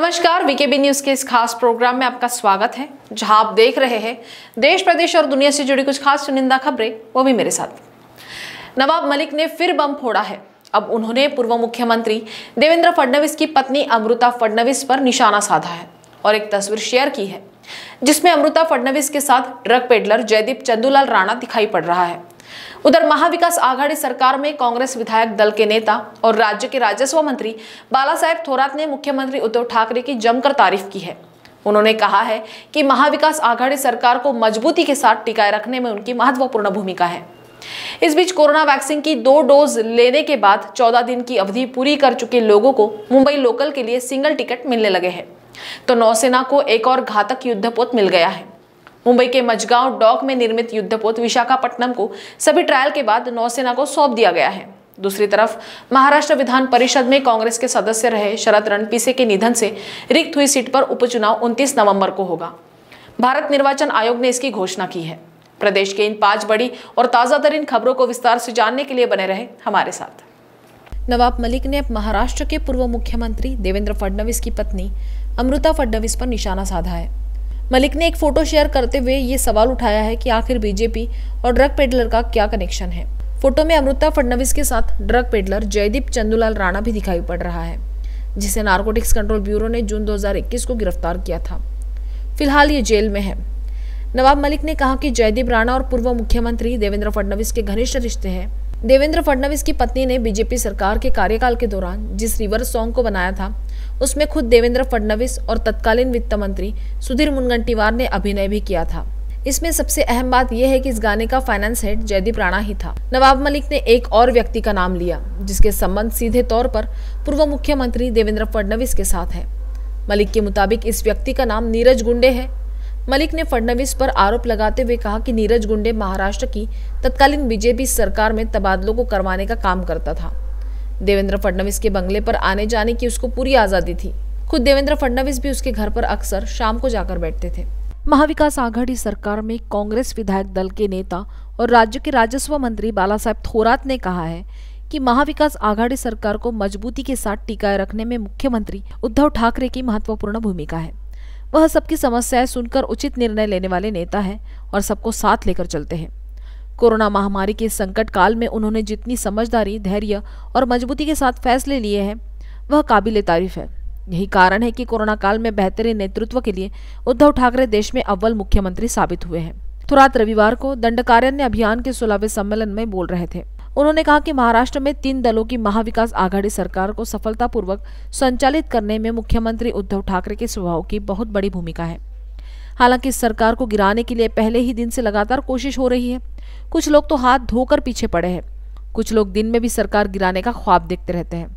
नमस्कार VKB news के इस खास प्रोग्राम में आपका स्वागत है जहां आप देख रहे हैं देश प्रदेश और दुनिया से जुड़ी कुछ खास चुनिंदा खबरें वो भी मेरे साथ नवाब मलिक ने फिर बम फोड़ा है अब उन्होंने पूर्व मुख्यमंत्री देवेंद्र फडणवीस की पत्नी अमृता फडणवीस पर निशाना साधा है और एक तस्वीर शेयर की है जिसमें अमृता फडणवीस के साथ ड्रग पेडलर जयदीप चंदूलाल राणा दिखाई पड़ रहा है उधर महाविकास आघाड़ी सरकार में कांग्रेस विधायक दल के नेता और राज्य के राजस्व मंत्री बाला साहेब थोरात ने मुख्यमंत्री उद्धव ठाकरे की जमकर तारीफ की है उन्होंने कहा है कि महाविकास आघाड़ी सरकार को मजबूती के साथ टिकाए रखने में उनकी महत्वपूर्ण भूमिका है इस बीच कोरोना वैक्सीन की दो डोज लेने के बाद चौदह दिन की अवधि पूरी कर चुके लोगों को मुंबई लोकल के लिए सिंगल टिकट मिलने लगे हैं तो नौसेना को एक और घातक युद्धपोत मिल गया है मुंबई के मजगांव डॉक में निर्मित युद्धपोत विशाखापट्टनम को सभी ट्रायल के बाद नौसेना को सौंप दिया गया है दूसरी तरफ महाराष्ट्र विधान परिषद में कांग्रेस के सदस्य रहे शरद रणपीसे के निधन से रिक्त हुई सीट पर उपचुनाव 29 नवंबर को होगा भारत निर्वाचन आयोग ने इसकी घोषणा की है प्रदेश के इन पांच बड़ी और ताज़ा तरीन खबरों को विस्तार से जानने के लिए बने रहे हमारे साथ नवाब मलिक ने अब महाराष्ट्र के पूर्व मुख्यमंत्री देवेंद्र फडणवीस की पत्नी अमृता फडणवीस पर निशाना साधा है मलिक ने एक फोटो शेयर करते हुए ये सवाल उठाया है कि आखिर बीजेपी और ड्रग पेडलर का क्या कनेक्शन है फोटो में अमृता फडनवीस के साथ ड्रग पेडलर जयदीप चंदूलाल राणा भी दिखाई पड़ रहा है जिसे नारकोटिक्स कंट्रोल ब्यूरो ने जून 2021 को गिरफ्तार किया था फिलहाल ये जेल में है नवाब मलिक ने कहा कि जयदीप राणा और पूर्व मुख्यमंत्री देवेंद्र फडणवीस के घनिष्ठ रिश्ते हैं देवेंद्र फडणवीस की पत्नी ने बीजेपी सरकार के कार्यकाल के दौरान जिस रिवर सॉन्ग को बनाया था उसमें खुद देवेंद्र फडणवीस और तत्कालीन वित्त मंत्री सुधीर मुनगंटीवार ने अभिनय भी किया था इसमें सबसे अहम बात यह है कि इस गाने का फाइनेंस हेड जयदीप राणा ही था नवाब मलिक ने एक और व्यक्ति का नाम लिया जिसके संबंध सीधे तौर पर पूर्व मुख्यमंत्री देवेंद्र फडणवीस के साथ है मलिक के मुताबिक इस व्यक्ति का नाम नीरज गुंडे है मलिक ने फडणवीस पर आरोप लगाते हुए कहा कि नीरज गुंडे महाराष्ट्र की तत्कालीन बीजेपी सरकार में तबादलों को करवाने का काम करता था देवेंद्र फडणवीस के बंगले पर आने जाने की उसको पूरी आज़ादी थी खुद देवेंद्र फडणवीस भी उसके घर पर अक्सर शाम को जाकर बैठते थे महाविकास आघाड़ी सरकार में कांग्रेस विधायक दल के नेता और राज्य के राजस्व मंत्री बाला साहेब थोरात ने कहा है कि महाविकास आघाड़ी सरकार को मजबूती के साथ टिकाए रखने में मुख्यमंत्री उद्धव ठाकरे की महत्वपूर्ण भूमिका है वह सबकी समस्याएं सुनकर उचित निर्णय लेने वाले नेता है और सबको साथ लेकर चलते हैं कोरोना महामारी के संकट काल में उन्होंने जितनी समझदारी धैर्य और मजबूती के साथ फैसले लिए हैं वह काबिल तारीफ है यही कारण है कि कोरोना काल में बेहतरीन नेतृत्व के लिए उद्धव ठाकरे देश में अव्वल मुख्यमंत्री साबित हुए हैं तो रात रविवार को दंडकारण्य अभियान के सोलहवें सम्मेलन में बोल रहे थे उन्होंने कहा कि महाराष्ट्र में तीन दलों की महाविकास आघाड़ी सरकार को सफलतापूर्वक संचालित करने में मुख्यमंत्री उद्धव ठाकरे के स्वभाव की बहुत बड़ी भूमिका है हालांकि सरकार को गिराने के लिए पहले ही दिन से लगातार कोशिश हो रही है कुछ लोग तो हाथ धोकर पीछे पड़े हैं कुछ लोग दिन में भी सरकार गिराने का ख्वाब देखते रहते हैं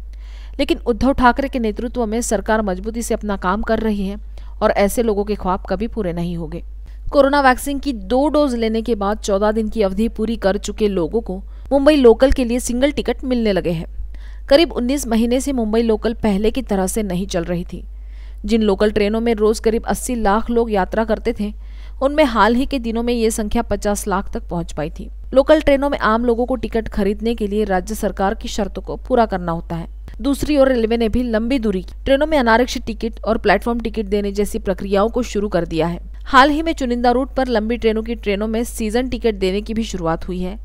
लेकिन उद्धव ठाकरे के नेतृत्व में सरकार मजबूती से अपना काम कर रही है और ऐसे लोगों के ख्वाब कभी पूरे नहीं होंगे कोरोना वैक्सीन की दो डोज लेने के बाद चौदह दिन की अवधि पूरी कर चुके लोगों को मुंबई लोकल के लिए सिंगल टिकट मिलने लगे हैं करीब 19 महीने से मुंबई लोकल पहले की तरह से नहीं चल रही थी जिन लोकल ट्रेनों में रोज करीब 80 लाख लोग यात्रा करते थे उनमें हाल ही के दिनों में ये संख्या 50 लाख तक पहुंच पाई थी लोकल ट्रेनों में आम लोगों को टिकट खरीदने के लिए राज्य सरकार की शर्तों को पूरा करना होता है दूसरी ओर रेलवे ने भी लंबी दूरी की ट्रेनों में अनारक्षित टिकट और प्लेटफॉर्म टिकट देने जैसी प्रक्रियाओं को शुरू कर दिया है हाल ही में चुनिंदा रूट पर लंबी ट्रेनों की ट्रेनों में सीजन टिकट देने की भी शुरुआत हुई है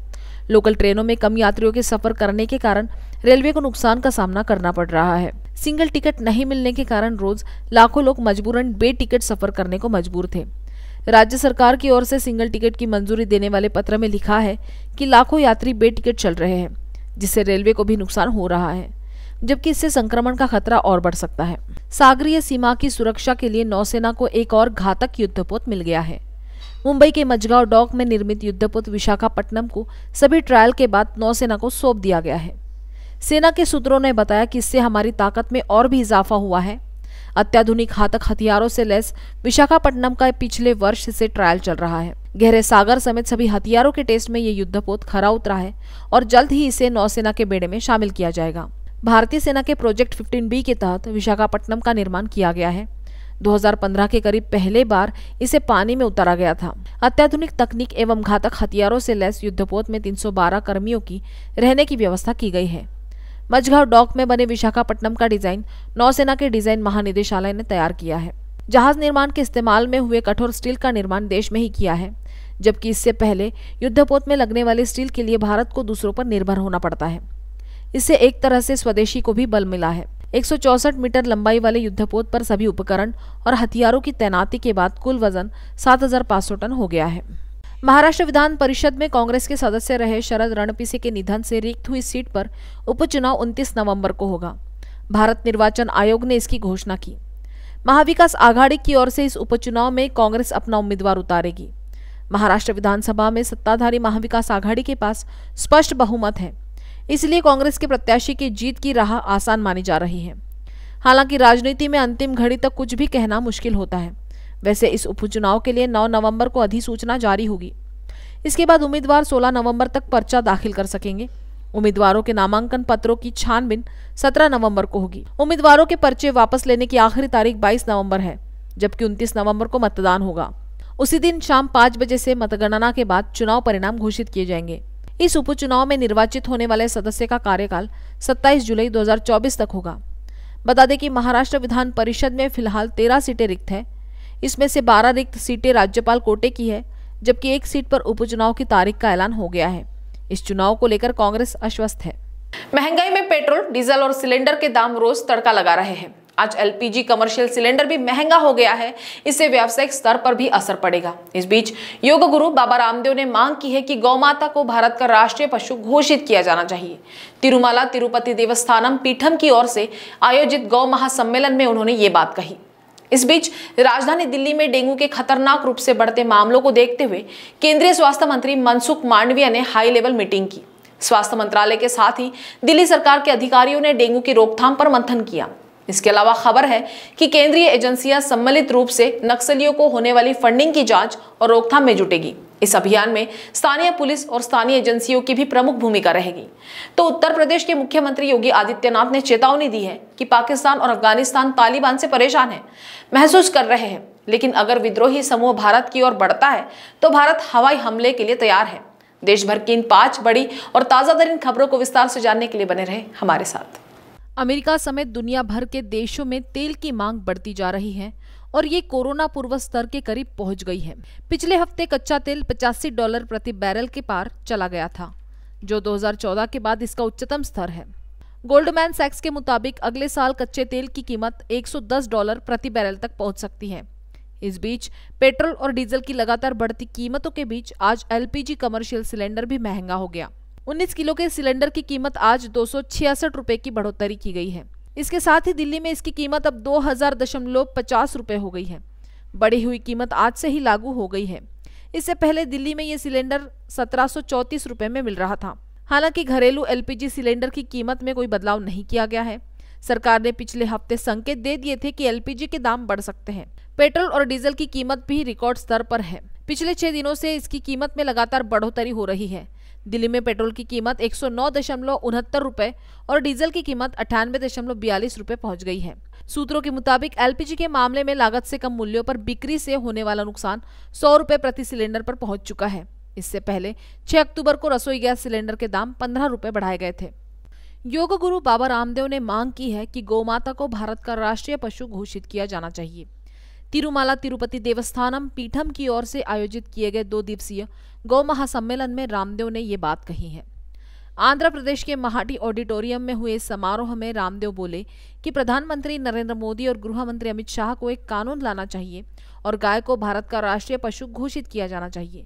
लोकल ट्रेनों में कम यात्रियों के सफर करने के कारण रेलवे को नुकसान का सामना करना पड़ रहा है सिंगल टिकट नहीं मिलने के कारण रोज लाखों लोग मजबूरन बे टिकट सफर करने को मजबूर थे राज्य सरकार की ओर से सिंगल टिकट की मंजूरी देने वाले पत्र में लिखा है कि लाखों यात्री बे टिकट चल रहे हैं जिससे रेलवे को भी नुकसान हो रहा है जबकि इससे संक्रमण का खतरा और बढ़ सकता है सागरीय सीमा की सुरक्षा के लिए नौसेना को एक और घातक युद्धपोत मिल गया है मुंबई के मजगांव डॉक में निर्मित युद्धपोत विशाखापट्टनम को सभी ट्रायल के बाद नौसेना को सौंप दिया गया है सेना के सूत्रों ने बताया कि इससे हमारी ताकत में और भी इजाफा हुआ है अत्याधुनिक घातक हथियारों से लैस विशाखापट्टनम का पिछले वर्ष से ट्रायल चल रहा है गहरे सागर समेत सभी हथियारों के टेस्ट में ये युद्धपोत खरा उतरा है और जल्द ही इसे नौसेना के बेड़े में शामिल किया जाएगा भारतीय सेना के प्रोजेक्ट बी के तहत विशाखापट्टनम का निर्माण किया गया है 2015 के करीब पहले बार इसे पानी में उतारा गया था अत्याधुनिक तकनीक एवं घातक हथियारों से लैस युद्धपोत में 312 कर्मियों की रहने की व्यवस्था की गई है मझगांव डॉक में बने विशाखापट्टनम का डिजाइन नौसेना के डिजाइन महानिदेशालय ने तैयार किया है जहाज निर्माण के इस्तेमाल में हुए कठोर स्टील का निर्माण देश में ही किया है जबकि इससे पहले युद्धपोत में लगने वाले स्टील के लिए भारत को दूसरों पर निर्भर होना पड़ता है इससे एक तरह से स्वदेशी को भी बल मिला है 164 मीटर लंबाई वाले युद्धपोत पर सभी उपकरण और हथियारों की तैनाती के बाद कुल वजन 7,500 टन हो गया है महाराष्ट्र विधान परिषद में कांग्रेस के सदस्य रहे शरद रणपीसी के निधन से रिक्त हुई सीट पर उपचुनाव 29 नवंबर को होगा भारत निर्वाचन आयोग ने इसकी घोषणा की महाविकास आघाड़ी की ओर से इस उपचुनाव में कांग्रेस अपना उम्मीदवार उतारेगी महाराष्ट्र विधानसभा में सत्ताधारी महाविकास आघाड़ी के पास स्पष्ट बहुमत है इसलिए कांग्रेस के प्रत्याशी की जीत की राह आसान मानी जा रही है हालांकि राजनीति में अंतिम घड़ी तक कुछ भी कहना मुश्किल होता है वैसे इस उपचुनाव के लिए 9 नवंबर को अधिसूचना जारी होगी इसके बाद उम्मीदवार 16 नवंबर तक पर्चा दाखिल कर सकेंगे उम्मीदवारों के नामांकन पत्रों की छानबीन 17 नवंबर को होगी उम्मीदवारों के पर्चे वापस लेने की आखिरी तारीख 22 नवंबर है जबकि 29 नवंबर को मतदान होगा उसी दिन शाम पाँच बजे से मतगणना के बाद चुनाव परिणाम घोषित किए जाएंगे इस उपचुनाव में निर्वाचित होने वाले सदस्य का कार्यकाल 27 जुलाई 2024 तक होगा बता दें कि महाराष्ट्र विधान परिषद में फिलहाल 13 सीटें रिक्त हैं इसमें से बारह रिक्त सीटें राज्यपाल कोटे की है जबकि एक सीट पर उपचुनाव की तारीख का ऐलान हो गया है इस चुनाव को लेकर कांग्रेस आश्वस्त है महंगाई में पेट्रोल डीजल और सिलेंडर के दाम रोज तड़का लगा रहे हैं आज एलपीजी कमर्शियल सिलेंडर भी महंगा हो गया है इससे व्यावसायिक स्तर पर भी असर पड़ेगा इस बीच योग गुरु बाबा रामदेव ने मांग की है कि माता को भारत का राष्ट्रीय पशु घोषित किया जाना चाहिए तिरुमाला तिरुपति देवस्थानम पीठम की ओर से आयोजित गौ महासम्मेलन में उन्होंने ये बात कही इस बीच राजधानी दिल्ली में डेंगू के खतरनाक रूप से बढ़ते मामलों को देखते हुए केंद्रीय स्वास्थ्य मंत्री मनसुख मांडविया ने हाई लेवल मीटिंग की स्वास्थ्य मंत्रालय के साथ ही दिल्ली सरकार के अधिकारियों ने डेंगू की रोकथाम पर मंथन किया इसके अलावा खबर है कि केंद्रीय एजेंसियां सम्मिलित रूप से नक्सलियों को होने वाली फंडिंग की जांच और रोकथाम में जुटेगी इस अभियान में स्थानीय पुलिस और स्थानीय एजेंसियों की भी प्रमुख भूमिका रहेगी तो उत्तर प्रदेश के मुख्यमंत्री योगी आदित्यनाथ ने चेतावनी दी है कि पाकिस्तान और अफगानिस्तान तालिबान से परेशान है महसूस कर रहे हैं लेकिन अगर विद्रोही समूह भारत की ओर बढ़ता है तो भारत हवाई हमले के लिए तैयार है देश भर की इन पांच बड़ी और ताज़ा तरीन खबरों को विस्तार से जानने के लिए बने रहे हमारे साथ अमेरिका समेत दुनिया भर के देशों में तेल की मांग बढ़ती जा रही है और ये कोरोना पूर्व स्तर के करीब पहुंच गई है पिछले हफ्ते कच्चा तेल पचासी डॉलर प्रति बैरल के पार चला गया था जो 2014 के बाद इसका उच्चतम स्तर है गोल्डमैन सैक्स के मुताबिक अगले साल कच्चे तेल की कीमत 110 डॉलर प्रति बैरल तक पहुंच सकती है इस बीच पेट्रोल और डीजल की लगातार बढ़ती कीमतों के बीच आज एलपीजी कमर्शियल सिलेंडर भी महंगा हो गया 19 किलो के सिलेंडर की कीमत आज दो सौ की बढ़ोतरी की गई है इसके साथ ही दिल्ली में इसकी कीमत अब दो हजार दशमलव पचास रुपए हो गई है बढ़ी हुई कीमत आज से ही लागू हो गई है इससे पहले दिल्ली में ये सिलेंडर सत्रह सौ में मिल रहा था हालांकि घरेलू एलपीजी सिलेंडर की कीमत में कोई बदलाव नहीं किया गया है सरकार ने पिछले हफ्ते संकेत दे दिए थे कि एलपीजी के दाम बढ़ सकते हैं पेट्रोल और डीजल की कीमत भी रिकॉर्ड स्तर पर है पिछले छह दिनों से इसकी कीमत में लगातार बढ़ोतरी हो रही है दिल्ली में पेट्रोल की कीमत एक रुपए और डीजल की कीमत अठानवे दशमलव बयालीस रूपए पहुँच गई है सूत्रों के मुताबिक एलपीजी के मामले में लागत से कम मूल्यों पर बिक्री से होने वाला नुकसान सौ रुपए प्रति सिलेंडर पर पहुंच चुका है इससे पहले 6 अक्टूबर को रसोई गैस सिलेंडर के दाम पंद्रह रुपए बढ़ाए गए थे योग गुरु बाबा रामदेव ने मांग की है कि गौमाता को भारत का राष्ट्रीय पशु घोषित किया जाना चाहिए तिरुमाला तिरुपति देवस्थानम पीठम की ओर से आयोजित किए गए दो दिवसीय गौ महासम्मेलन में रामदेव ने ये बात कही है आंध्र प्रदेश के महाटी ऑडिटोरियम में हुए समारोह में रामदेव बोले कि प्रधानमंत्री नरेंद्र मोदी और गृह मंत्री अमित शाह को एक कानून लाना चाहिए और गाय को भारत का राष्ट्रीय पशु घोषित किया जाना चाहिए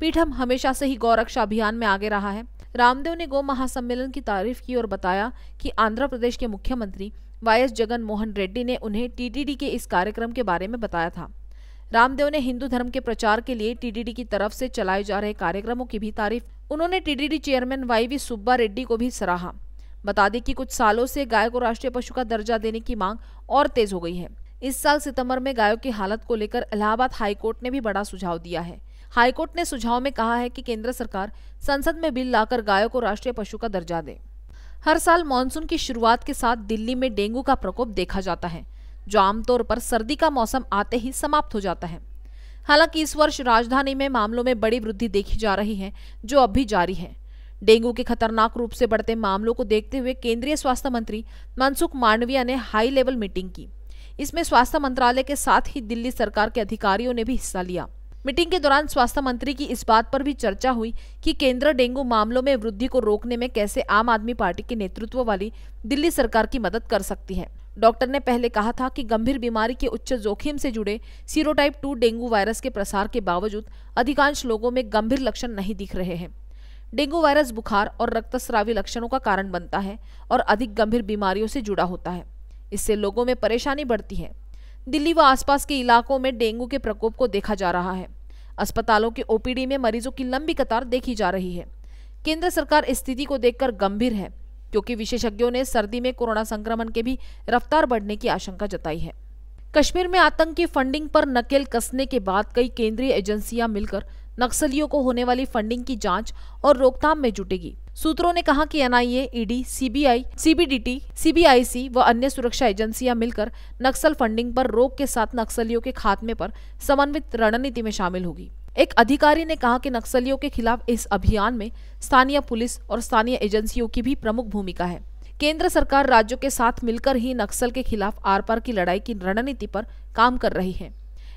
पीठम हमेशा से ही गौरक्षा अभियान में आगे रहा है रामदेव ने गौ महासम्मेलन की तारीफ की और बताया कि आंध्र प्रदेश के मुख्यमंत्री वाईएस जगन मोहन रेड्डी ने उन्हें टीटीडी के इस कार्यक्रम के बारे में बताया था रामदेव ने हिंदू धर्म के प्रचार के लिए टीटीडी की तरफ से चलाए जा रहे कार्यक्रमों की भी तारीफ उन्होंने TTD chairman Y V Subba Reddy को भी सराहा बता दें कि कुछ सालों से गाय को राष्ट्रीय पशु का दर्जा देने की मांग और तेज हो गई है इस साल सितंबर में गायों की हालत को लेकर इलाहाबाद हाईकोर्ट ने भी बड़ा सुझाव दिया है हाईकोर्ट ने सुझाव में कहा है कि केंद्र सरकार संसद में बिल लाकर गायों को राष्ट्रीय पशु का दर्जा दे हर साल मानसून की शुरुआत के साथ दिल्ली में डेंगू का प्रकोप देखा जाता है जो आमतौर पर सर्दी का मौसम आते ही समाप्त हो जाता है हालांकि इस वर्ष राजधानी में मामलों में बड़ी वृद्धि देखी जा रही है जो अब भी जारी है डेंगू के खतरनाक रूप से बढ़ते मामलों को देखते हुए केंद्रीय स्वास्थ्य मंत्री मनसुख मांडविया ने हाई लेवल मीटिंग की इसमें स्वास्थ्य मंत्रालय के साथ ही दिल्ली सरकार के अधिकारियों ने भी हिस्सा लिया मीटिंग के दौरान स्वास्थ्य मंत्री की इस बात पर भी चर्चा हुई कि केंद्र डेंगू मामलों में वृद्धि को रोकने में कैसे आम आदमी पार्टी के नेतृत्व वाली दिल्ली सरकार की मदद कर सकती है डॉक्टर ने पहले कहा था कि गंभीर बीमारी के उच्च जोखिम से जुड़े सीरोटाइप टू डेंगू वायरस के प्रसार के बावजूद अधिकांश लोगों में गंभीर लक्षण नहीं दिख रहे हैं डेंगू वायरस बुखार और रक्तस्रावी लक्षणों का कारण बनता है और अधिक गंभीर बीमारियों से जुड़ा होता है इससे लोगों में परेशानी बढ़ती है दिल्ली व आसपास के इलाकों में डेंगू के प्रकोप को देखा जा रहा है अस्पतालों के ओपीडी में मरीजों की लंबी कतार देखी जा रही है केंद्र सरकार स्थिति को देखकर गंभीर है क्योंकि विशेषज्ञों ने सर्दी में कोरोना संक्रमण के भी रफ्तार बढ़ने की आशंका जताई है कश्मीर में आतंकी फंडिंग पर नकेल कसने के बाद कई केंद्रीय एजेंसियां मिलकर नक्सलियों को होने वाली फंडिंग की जांच और रोकथाम में जुटेगी सूत्रों ने कहा कि NIA, ED CBI CBDT CBIC व अन्य सुरक्षा एजेंसियां मिलकर नक्सल फंडिंग पर रोक के साथ नक्सलियों के खात्मे पर समन्वित रणनीति में शामिल होगी एक अधिकारी ने कहा कि नक्सलियों के खिलाफ इस अभियान में स्थानीय पुलिस और स्थानीय एजेंसियों की भी प्रमुख भूमिका है केंद्र सरकार राज्यों के साथ मिलकर ही नक्सल के खिलाफ आर पार की लड़ाई की रणनीति पर काम कर रही है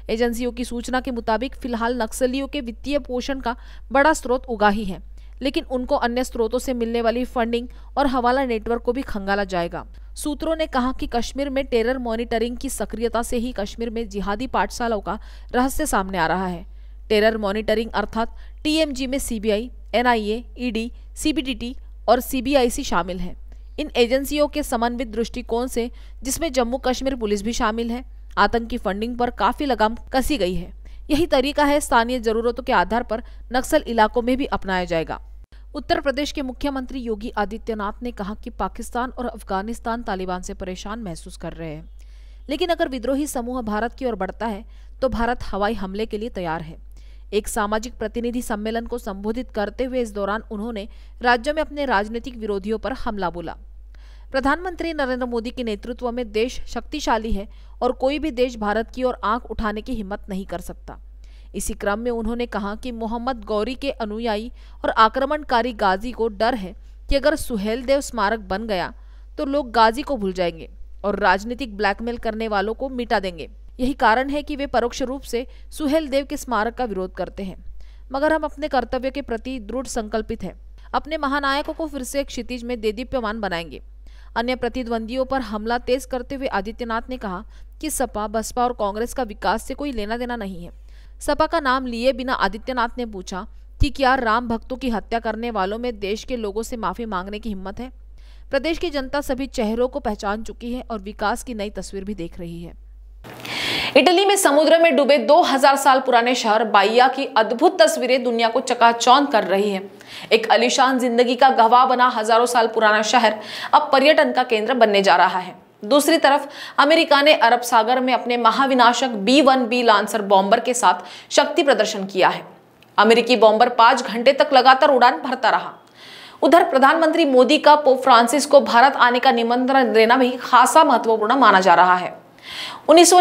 एजेंसियों की सूचना के मुताबिक फिलहाल नक्सलियों के वित्तीय पोषण का बड़ा स्रोत उगाही है लेकिन उनको अन्य स्रोतों से मिलने वाली फंडिंग और हवाला नेटवर्क को भी खंगाला जाएगा सूत्रों ने कहा कि कश्मीर में टेरर मॉनिटरिंग की सक्रियता से ही कश्मीर में जिहादी पाठशालाओं का रहस्य सामने आ रहा है टेरर मॉनिटरिंग अर्थात टीएमजी में सीबीआई, एनआईए, ईडी, सीबीडीटी और सीबीआईसी शामिल है इन एजेंसियों के समन्वित दृष्टिकोण से जिसमें जम्मू कश्मीर पुलिस भी शामिल है आतंकी फंडिंग पर काफी लगाम कसी गई है यही तरीका है स्थानीय जरूरतों के आधार पर नक्सल इलाकों में भी अपनाया जाएगा उत्तर प्रदेश के मुख्यमंत्री योगी आदित्यनाथ ने कहा कि पाकिस्तान और अफगानिस्तान तालिबान से परेशान महसूस कर रहे हैं लेकिन अगर विद्रोही समूह भारत की ओर बढ़ता है तो भारत हवाई हमले के लिए तैयार है एक सामाजिक प्रतिनिधि सम्मेलन को संबोधित करते हुए इस दौरान उन्होंने राज्य में अपने राजनीतिक विरोधियों पर हमला बोला प्रधानमंत्री नरेंद्र मोदी के नेतृत्व में देश शक्तिशाली है और कोई भी देश भारत की ओर आंख उठाने की हिम्मत नहीं कर सकता इसी क्रम में उन्होंने कहा कि मोहम्मद गौरी के अनुयायी और आक्रमणकारी गाजी को डर है कि अगर सुहेलदेव स्मारक बन गया तो लोग गाजी को भूल जाएंगे और राजनीतिक ब्लैकमेल करने वालों को मिटा देंगे यही कारण है कि वे परोक्ष रूप से सुहेल देव के स्मारक का विरोध करते हैं मगर हम अपने कर्तव्य के प्रति दृढ़ संकल्पित हैं अपने महानायकों को फिर से क्षितिज में देदीप्यमान बनाएंगे अन्य प्रतिद्वंदियों पर हमला तेज करते हुए आदित्यनाथ ने कहा कि सपा बसपा और कांग्रेस का विकास से कोई लेना देना नहीं है सपा का नाम लिए बिना आदित्यनाथ ने पूछा कि क्या राम भक्तों की हत्या करने वालों में देश के लोगों से माफी मांगने की हिम्मत है प्रदेश की जनता सभी चेहरों को पहचान चुकी है और विकास की नई तस्वीर भी देख रही है इटली में समुद्र में डूबे 2000 साल पुराने शहर बाइया की अद्भुत तस्वीरें दुनिया को चकाचौंध कर रही है एक अलीशान जिंदगी का गवाह बना हजारों साल पुराना शहर अब पर्यटन का केंद्र बनने जा रहा है दूसरी तरफ अमेरिका ने अरब सागर में अपने महाविनाशक B one B Lancer bomber के साथ शक्ति प्रदर्शन किया है अमेरिकी बॉम्बर पांच घंटे तक लगातार उड़ान भरता रहा उधर प्रधानमंत्री मोदी का पोप फ्रांसिस को भारत आने का निमंत्रण देना भी खासा महत्वपूर्ण माना जा रहा है उन्नीस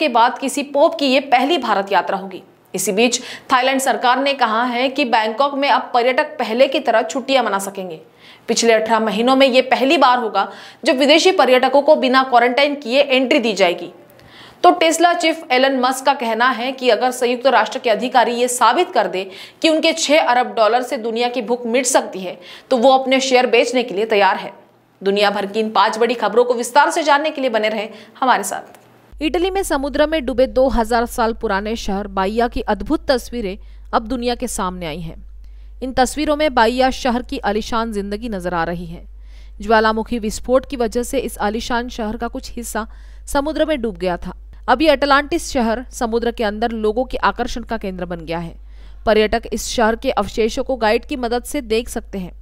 के बाद किसी पोप की यह पहली भारत यात्रा होगी इसी बीच थाईलैंड सरकार ने कहा है कि बैंकॉक में अब पर्यटक पहले की तरह छुट्टियां मना सकेंगे पिछले 18 महीनों में ये पहली बार होगा जब विदेशी पर्यटकों को बिना क्वारंटाइन किए एंट्री दी जाएगी तो टेस्ला चीफ एलन मस्क का कहना है कि अगर संयुक्त राष्ट्र के अधिकारी ये साबित कर दे कि उनके 6 अरब डॉलर से दुनिया की भूख मिट सकती है तो वो अपने शेयर बेचने के लिए तैयार है दुनिया भर की इन पांच बड़ी खबरों को विस्तार से जानने के लिए बने रहे हमारे साथ इटली में समुद्र में डूबे 2000 साल पुराने शहर बाइया की अद्भुत तस्वीरें अब दुनिया के सामने आई हैं इन तस्वीरों में बाइया शहर की आलिशान जिंदगी नजर आ रही है ज्वालामुखी विस्फोट की वजह से इस आलिशान शहर का कुछ हिस्सा समुद्र में डूब गया था अभी अटलांटिस शहर समुद्र के अंदर लोगों के आकर्षण का केंद्र बन गया है पर्यटक इस शहर के अवशेषों को गाइड की मदद से देख सकते हैं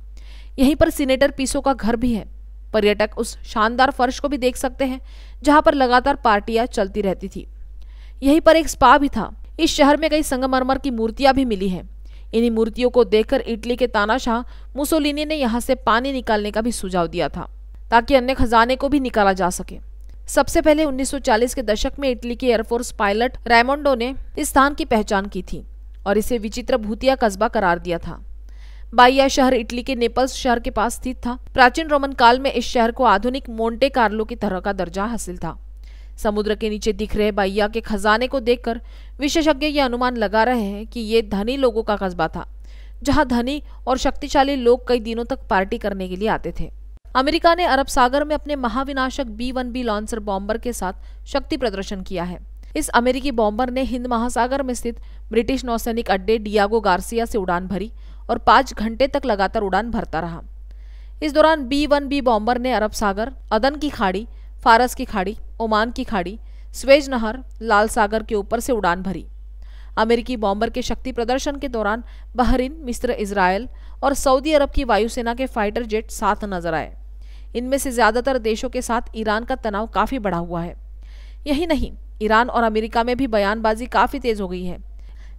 यहीं पर सीनेटर पीसो का घर भी है पर्यटक उस शानदार फर्श को भी देख सकते हैं जहां पर लगातार पार्टियां चलती रहती थी यहीं पर एक स्पा भी था इस शहर में कई संगमरमर की मूर्तियां भी मिली हैं इन्हीं मूर्तियों को देखकर इटली के तानाशाह मुसोलिनी ने यहाँ से पानी निकालने का भी सुझाव दिया था ताकि अन्य खजाने को भी निकाला जा सके सबसे पहले 1940 के दशक में इटली के एयरफोर्स पायलट रायमोंडो ने इस स्थान की पहचान की थी और इसे विचित्र भूतिया कस्बा करार दिया था बाइया शहर इटली के नेपल्स शहर के पास स्थित था प्राचीन रोमन काल में इस शहर को आधुनिक मोन्टे कार्लो की तरह का दर्जा हासिल था समुद्र के नीचे दिख रहे बाइया के खजाने को देखकर विशेषज्ञ ये अनुमान लगा रहे हैं कि ये धनी लोगों का कस्बा था जहां धनी और शक्तिशाली लोग कई दिनों तक पार्टी करने के लिए आते थे अमेरिका ने अरब सागर में अपने महाविनाशक B one B Lancer bomber के साथ शक्ति प्रदर्शन किया है इस अमेरिकी बॉम्बर ने हिंद महासागर में स्थित ब्रिटिश नौसैनिक अड्डे डियागो गार्सिया से उड़ान भरी और पांच घंटे तक लगातार उड़ान भरता रहा इस दौरान बी वन बी बॉम्बर ने अरब सागर अदन की खाड़ी फारस की खाड़ी ओमान की खाड़ी स्वेज नहर लाल सागर के ऊपर से उड़ान भरी अमेरिकी बॉम्बर के शक्ति प्रदर्शन के दौरान बहरीन मिस्र इसराइल और सऊदी अरब की वायुसेना के फाइटर जेट साथ नजर आए इनमें से ज़्यादातर देशों के साथ ईरान का तनाव काफ़ी बढ़ा हुआ है यही नहीं ईरान और अमेरिका में भी बयानबाजी काफ़ी तेज़ हो गई है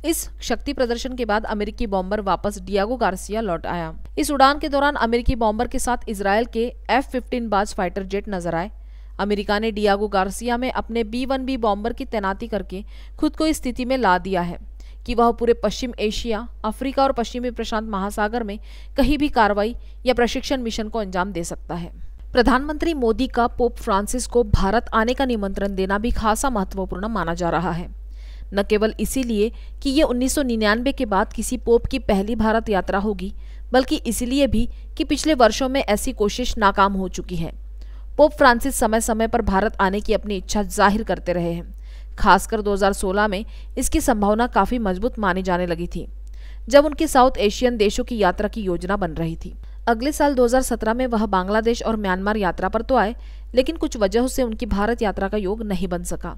इस शक्ति प्रदर्शन के बाद अमेरिकी बॉम्बर वापस डियागो गार्सिया लौट आया इस उड़ान के दौरान अमेरिकी बॉम्बर के साथ इसराइल के एफ फिफ्टीन बाज फाइटर जेट नजर आए अमेरिका ने डियागो गार्सिया में अपने बी वन बी बॉम्बर की तैनाती करके खुद को इस स्थिति में ला दिया है कि वह पूरे पश्चिम एशिया अफ्रीका और पश्चिमी प्रशांत महासागर में कहीं भी कार्रवाई या प्रशिक्षण मिशन को अंजाम दे सकता है प्रधानमंत्री मोदी का पोप फ्रांसिस को भारत आने का निमंत्रण देना भी खासा महत्वपूर्ण माना जा रहा है न केवल इसीलिए कि ये 1999 के बाद किसी पोप की पहली भारत यात्रा होगी बल्कि इसलिए भी कि पिछले वर्षों में ऐसी कोशिश नाकाम हो चुकी है पोप फ्रांसिस समय समय पर भारत आने की अपनी इच्छा जाहिर करते रहे हैं खासकर 2016 में इसकी संभावना काफी मजबूत मानी जाने लगी थी जब उनकी साउथ एशियन देशों की यात्रा की योजना बन रही थी अगले साल 2017 में वह बांग्लादेश और म्यांमार यात्रा पर तो आए लेकिन कुछ वजहों से उनकी भारत यात्रा का योग नहीं बन सका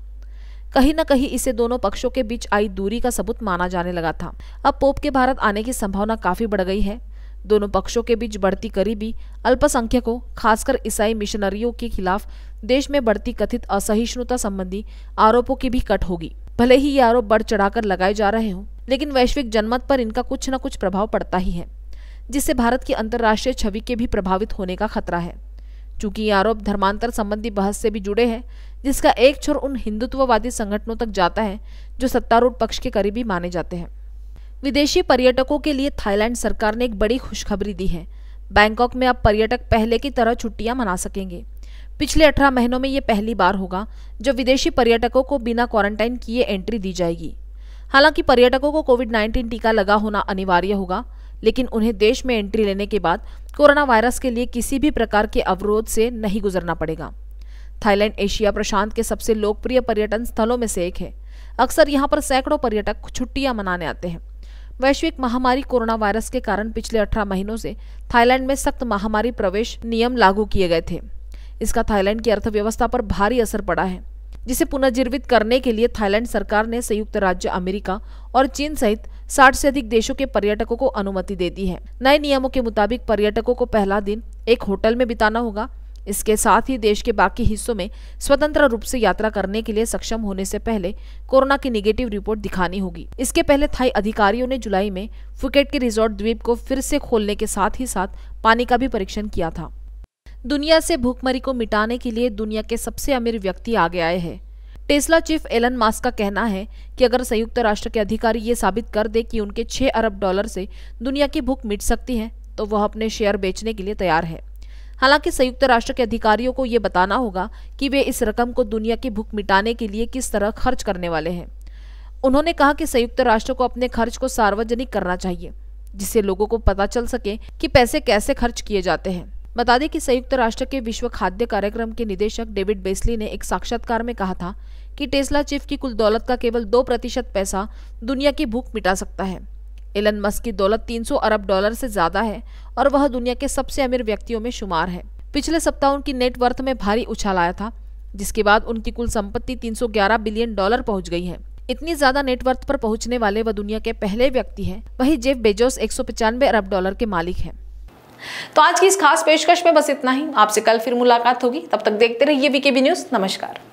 कहीं न कहीं इसे दोनों पक्षों के बीच आई दूरी का सबूत माना जाने लगा था अब पोप के भारत आने की संभावना काफी बढ़ गई है दोनों पक्षों के बीच बढ़ती करीबी अल्पसंख्यकों खासकर ईसाई मिशनरियों के खिलाफ देश में बढ़ती कथित असहिष्णुता संबंधी आरोपों की भी कट होगी भले ही ये आरोप बढ़ चढ़ाकर लगाए जा रहे हों लेकिन वैश्विक जनमत पर इनका कुछ न कुछ प्रभाव पड़ता ही है जिससे भारत की अंतर्राष्ट्रीय छवि के भी प्रभावित होने का खतरा है चूंकि ये आरोप धर्मांतर संबंधी बहस से भी जुड़े हैं जिसका एक छोर उन हिंदुत्ववादी संगठनों तक जाता है जो सत्तारूढ़ पक्ष के करीबी माने जाते हैं विदेशी पर्यटकों के लिए थाईलैंड सरकार ने एक बड़ी खुशखबरी दी है बैंकॉक में अब पर्यटक पहले की तरह छुट्टियां मना सकेंगे पिछले अठारह महीनों में ये पहली बार होगा जब विदेशी पर्यटकों को बिना क्वारंटाइन किए एंट्री दी जाएगी हालांकि पर्यटकों को कोविड 19 टीका लगा होना अनिवार्य होगा लेकिन उन्हें देश में एंट्री लेने के बाद कोरोना वायरस के लिए किसी भी प्रकार के अवरोध से नहीं गुजरना पड़ेगा थाईलैंड एशिया प्रशांत के सबसे लोकप्रिय पर्यटन स्थलों में से एक है अक्सर यहाँ पर सैकड़ों पर्यटक छुट्टियां मनाने आते हैं वैश्विक महामारी कोरोना वायरस के कारण पिछले 18 महीनों से थाईलैंड में सख्त महामारी प्रवेश नियम लागू किए गए थे इसका थाईलैंड की अर्थव्यवस्था पर भारी असर पड़ा है जिसे पुनर्जीवित करने के लिए थाईलैंड सरकार ने संयुक्त राज्य अमेरिका और चीन सहित 60 से अधिक देशों के पर्यटकों को अनुमति दे दी है नए नियमों के मुताबिक पर्यटकों को पहला दिन एक होटल में बिताना होगा इसके साथ ही देश के बाकी हिस्सों में स्वतंत्र रूप से यात्रा करने के लिए सक्षम होने से पहले कोरोना की निगेटिव रिपोर्ट दिखानी होगी इसके पहले थाई अधिकारियों ने जुलाई में फुकेट के रिजॉर्ट द्वीप को फिर से खोलने के साथ ही साथ पानी का भी परीक्षण किया था दुनिया से भूखमरी को मिटाने के लिए दुनिया के सबसे अमीर व्यक्ति आगे आए हैं टेस्ला चीफ एलन मास्क का कहना है कि अगर संयुक्त राष्ट्र के अधिकारी ये साबित कर दे कि उनके 6 अरब डॉलर से दुनिया की भूख मिट सकती है तो वह अपने शेयर बेचने के लिए तैयार है हालांकि संयुक्त राष्ट्र के अधिकारियों को ये बताना होगा कि वे इस रकम को दुनिया की भूख मिटाने के लिए किस तरह खर्च करने वाले हैं उन्होंने कहा कि संयुक्त राष्ट्र को अपने खर्च को सार्वजनिक करना चाहिए जिससे लोगों को पता चल सके कि पैसे कैसे खर्च किए जाते हैं बता दें कि संयुक्त राष्ट्र के विश्व खाद्य कार्यक्रम के निदेशक डेविड बेस्ली ने एक साक्षात्कार में कहा था कि टेस्ला चिफ की कुल दौलत का केवल दो प्रतिशत पैसा दुनिया की भूख मिटा सकता है एलन मस्क की दौलत 300 अरब डॉलर से ज्यादा है और वह दुनिया के सबसे अमीर व्यक्तियों में शुमार है पिछले सप्ताह उनकी नेटवर्थ में भारी उछाल आया था जिसके बाद उनकी कुल संपत्ति 311 बिलियन डॉलर पहुंच गई है इतनी ज्यादा नेटवर्थ पर पहुंचने वाले वह दुनिया के पहले व्यक्ति है वही जेफ बेजोस एक अरब डॉलर के मालिक है तो आज की इस खास पेशकश में बस इतना ही आपसे कल फिर मुलाकात होगी तब तक देखते रहिए बीकेबी न्यूज नमस्कार